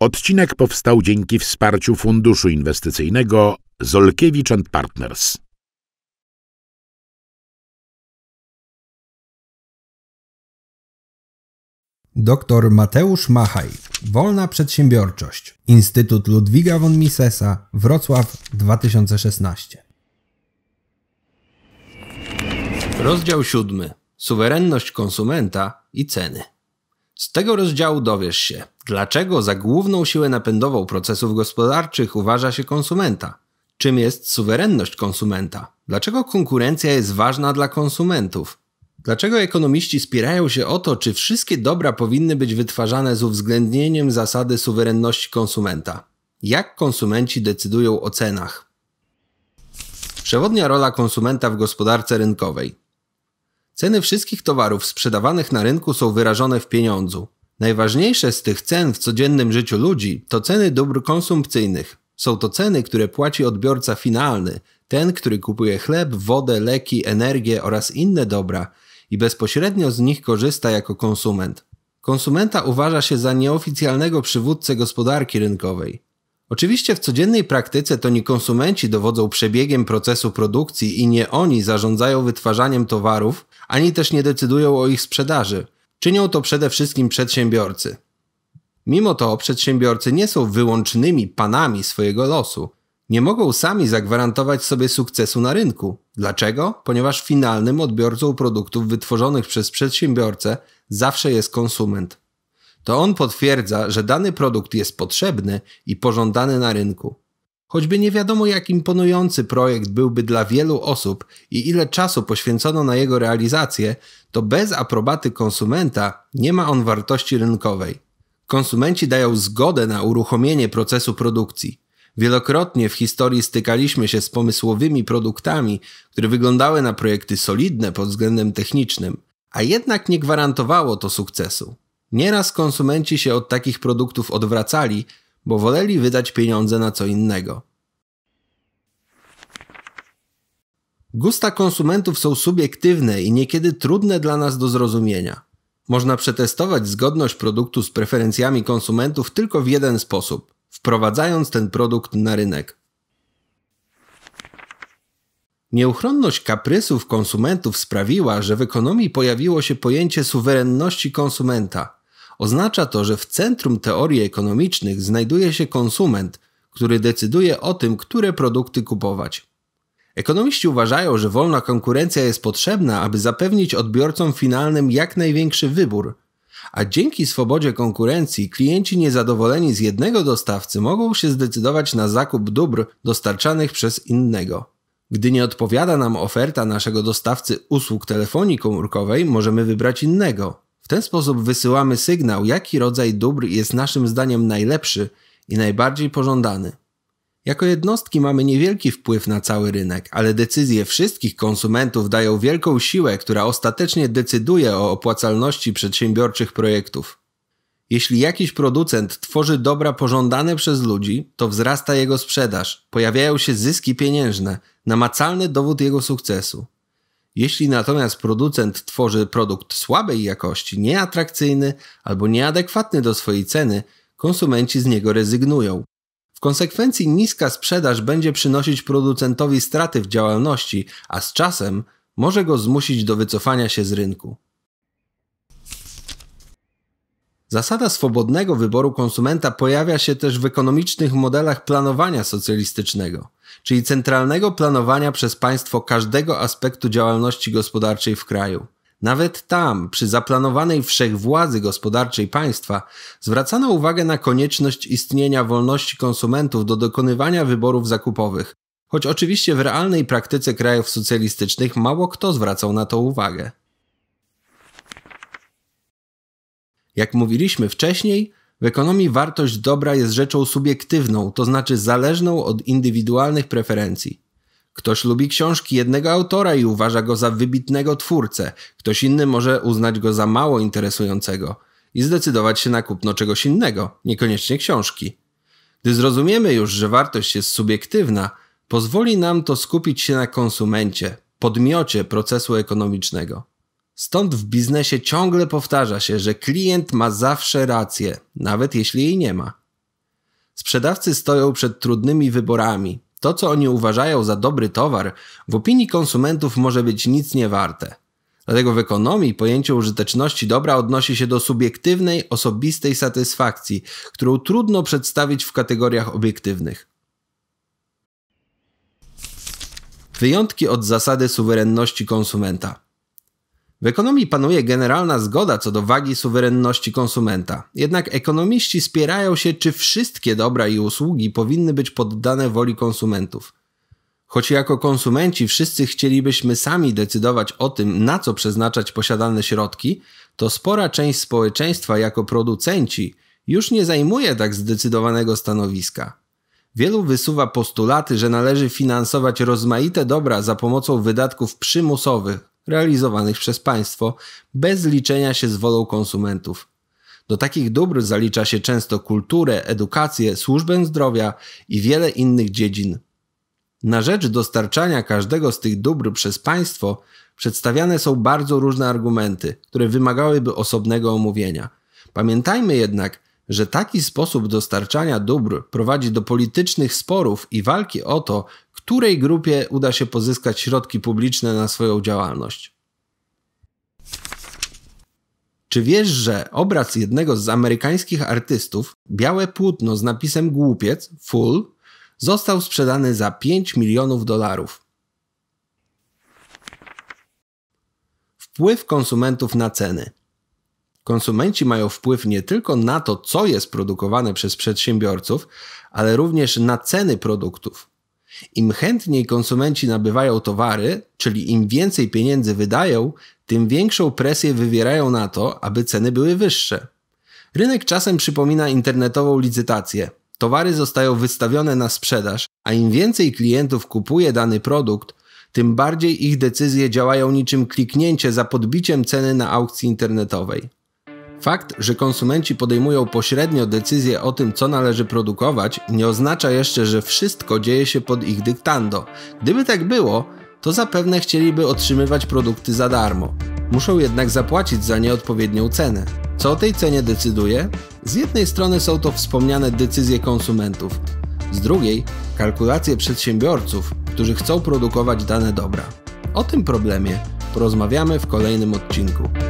Odcinek powstał dzięki wsparciu Funduszu Inwestycyjnego Zolkiewicz Partners. Doktor Mateusz Machaj, Wolna Przedsiębiorczość, Instytut Ludwiga von Misesa, Wrocław 2016. Rozdział 7. Suwerenność konsumenta i ceny. Z tego rozdziału dowiesz się, dlaczego za główną siłę napędową procesów gospodarczych uważa się konsumenta, czym jest suwerenność konsumenta, dlaczego konkurencja jest ważna dla konsumentów, dlaczego ekonomiści spierają się o to, czy wszystkie dobra powinny być wytwarzane z uwzględnieniem zasady suwerenności konsumenta, jak konsumenci decydują o cenach. Przewodnia rola konsumenta w gospodarce rynkowej. Ceny wszystkich towarów sprzedawanych na rynku są wyrażone w pieniądzu. Najważniejsze z tych cen w codziennym życiu ludzi to ceny dóbr konsumpcyjnych. Są to ceny, które płaci odbiorca finalny, ten, który kupuje chleb, wodę, leki, energię oraz inne dobra i bezpośrednio z nich korzysta jako konsument. Konsumenta uważa się za nieoficjalnego przywódcę gospodarki rynkowej. Oczywiście w codziennej praktyce to nie konsumenci dowodzą przebiegiem procesu produkcji i nie oni zarządzają wytwarzaniem towarów, ani też nie decydują o ich sprzedaży. Czynią to przede wszystkim przedsiębiorcy. Mimo to przedsiębiorcy nie są wyłącznymi panami swojego losu. Nie mogą sami zagwarantować sobie sukcesu na rynku. Dlaczego? Ponieważ finalnym odbiorcą produktów wytworzonych przez przedsiębiorcę zawsze jest konsument to on potwierdza, że dany produkt jest potrzebny i pożądany na rynku. Choćby nie wiadomo, jak imponujący projekt byłby dla wielu osób i ile czasu poświęcono na jego realizację, to bez aprobaty konsumenta nie ma on wartości rynkowej. Konsumenci dają zgodę na uruchomienie procesu produkcji. Wielokrotnie w historii stykaliśmy się z pomysłowymi produktami, które wyglądały na projekty solidne pod względem technicznym, a jednak nie gwarantowało to sukcesu. Nieraz konsumenci się od takich produktów odwracali, bo woleli wydać pieniądze na co innego. Gusta konsumentów są subiektywne i niekiedy trudne dla nas do zrozumienia. Można przetestować zgodność produktu z preferencjami konsumentów tylko w jeden sposób wprowadzając ten produkt na rynek. Nieuchronność kaprysów konsumentów sprawiła, że w ekonomii pojawiło się pojęcie suwerenności konsumenta. Oznacza to, że w centrum teorii ekonomicznych znajduje się konsument, który decyduje o tym, które produkty kupować. Ekonomiści uważają, że wolna konkurencja jest potrzebna, aby zapewnić odbiorcom finalnym jak największy wybór, a dzięki swobodzie konkurencji klienci niezadowoleni z jednego dostawcy mogą się zdecydować na zakup dóbr dostarczanych przez innego. Gdy nie odpowiada nam oferta naszego dostawcy usług telefonii komórkowej, możemy wybrać innego. W ten sposób wysyłamy sygnał, jaki rodzaj dóbr jest naszym zdaniem najlepszy i najbardziej pożądany. Jako jednostki mamy niewielki wpływ na cały rynek, ale decyzje wszystkich konsumentów dają wielką siłę, która ostatecznie decyduje o opłacalności przedsiębiorczych projektów. Jeśli jakiś producent tworzy dobra pożądane przez ludzi, to wzrasta jego sprzedaż, pojawiają się zyski pieniężne, namacalny dowód jego sukcesu. Jeśli natomiast producent tworzy produkt słabej jakości, nieatrakcyjny albo nieadekwatny do swojej ceny, konsumenci z niego rezygnują. W konsekwencji niska sprzedaż będzie przynosić producentowi straty w działalności, a z czasem może go zmusić do wycofania się z rynku. Zasada swobodnego wyboru konsumenta pojawia się też w ekonomicznych modelach planowania socjalistycznego, czyli centralnego planowania przez państwo każdego aspektu działalności gospodarczej w kraju. Nawet tam, przy zaplanowanej wszechwładzy gospodarczej państwa, zwracano uwagę na konieczność istnienia wolności konsumentów do dokonywania wyborów zakupowych, choć oczywiście w realnej praktyce krajów socjalistycznych mało kto zwracał na to uwagę. Jak mówiliśmy wcześniej, w ekonomii wartość dobra jest rzeczą subiektywną, to znaczy zależną od indywidualnych preferencji. Ktoś lubi książki jednego autora i uważa go za wybitnego twórcę, ktoś inny może uznać go za mało interesującego i zdecydować się na kupno czegoś innego, niekoniecznie książki. Gdy zrozumiemy już, że wartość jest subiektywna, pozwoli nam to skupić się na konsumencie, podmiocie procesu ekonomicznego. Stąd w biznesie ciągle powtarza się, że klient ma zawsze rację, nawet jeśli jej nie ma. Sprzedawcy stoją przed trudnymi wyborami. To, co oni uważają za dobry towar, w opinii konsumentów może być nic nie warte. Dlatego w ekonomii pojęcie użyteczności dobra odnosi się do subiektywnej, osobistej satysfakcji, którą trudno przedstawić w kategoriach obiektywnych. Wyjątki od zasady suwerenności konsumenta. W ekonomii panuje generalna zgoda co do wagi suwerenności konsumenta. Jednak ekonomiści spierają się, czy wszystkie dobra i usługi powinny być poddane woli konsumentów. Choć jako konsumenci wszyscy chcielibyśmy sami decydować o tym, na co przeznaczać posiadane środki, to spora część społeczeństwa jako producenci już nie zajmuje tak zdecydowanego stanowiska. Wielu wysuwa postulaty, że należy finansować rozmaite dobra za pomocą wydatków przymusowych, realizowanych przez państwo bez liczenia się z wolą konsumentów. Do takich dóbr zalicza się często kulturę, edukację, służbę zdrowia i wiele innych dziedzin. Na rzecz dostarczania każdego z tych dóbr przez państwo przedstawiane są bardzo różne argumenty, które wymagałyby osobnego omówienia. Pamiętajmy jednak, że taki sposób dostarczania dóbr prowadzi do politycznych sporów i walki o to, której grupie uda się pozyskać środki publiczne na swoją działalność. Czy wiesz, że obraz jednego z amerykańskich artystów, białe płótno z napisem głupiec, full, został sprzedany za 5 milionów dolarów? Wpływ konsumentów na ceny. Konsumenci mają wpływ nie tylko na to, co jest produkowane przez przedsiębiorców, ale również na ceny produktów. Im chętniej konsumenci nabywają towary, czyli im więcej pieniędzy wydają, tym większą presję wywierają na to, aby ceny były wyższe. Rynek czasem przypomina internetową licytację. Towary zostają wystawione na sprzedaż, a im więcej klientów kupuje dany produkt, tym bardziej ich decyzje działają niczym kliknięcie za podbiciem ceny na aukcji internetowej. Fakt, że konsumenci podejmują pośrednio decyzję o tym, co należy produkować, nie oznacza jeszcze, że wszystko dzieje się pod ich dyktando. Gdyby tak było, to zapewne chcieliby otrzymywać produkty za darmo. Muszą jednak zapłacić za nie odpowiednią cenę. Co o tej cenie decyduje? Z jednej strony są to wspomniane decyzje konsumentów, z drugiej kalkulacje przedsiębiorców, którzy chcą produkować dane dobra. O tym problemie porozmawiamy w kolejnym odcinku.